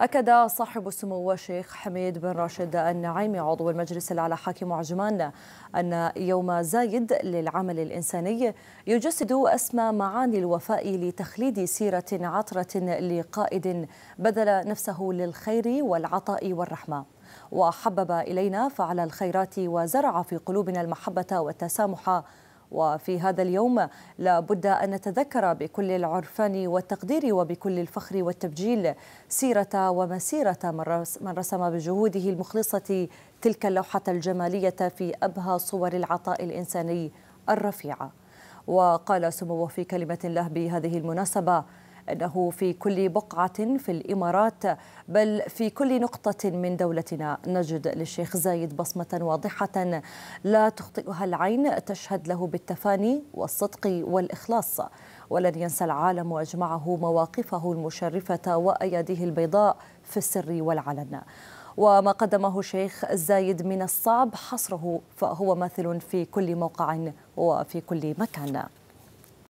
أكد صاحب السمو الشيخ حميد بن راشد النعيمي عضو المجلس الأعلى حاكم عجمان أن يوم زايد للعمل الإنساني يجسد أسمى معاني الوفاء لتخليد سيرة عطرة لقائد بذل نفسه للخير والعطاء والرحمة وحبب إلينا فعل الخيرات وزرع في قلوبنا المحبة والتسامح وفي هذا اليوم لابد أن نتذكر بكل العرفان والتقدير وبكل الفخر والتبجيل سيرة ومسيرة من رسم بجهوده المخلصة تلك اللوحة الجمالية في أبهى صور العطاء الإنساني الرفيعة وقال سموه في كلمة له بهذه المناسبة أنه في كل بقعة في الإمارات بل في كل نقطة من دولتنا نجد للشيخ زايد بصمة واضحة لا تخطئها العين تشهد له بالتفاني والصدق والإخلاص ولن ينسى العالم اجمعه مواقفه المشرفه واياديه البيضاء في السر والعلن وما قدمه الشيخ زايد من الصعب حصره فهو ماثل في كل موقع وفي كل مكان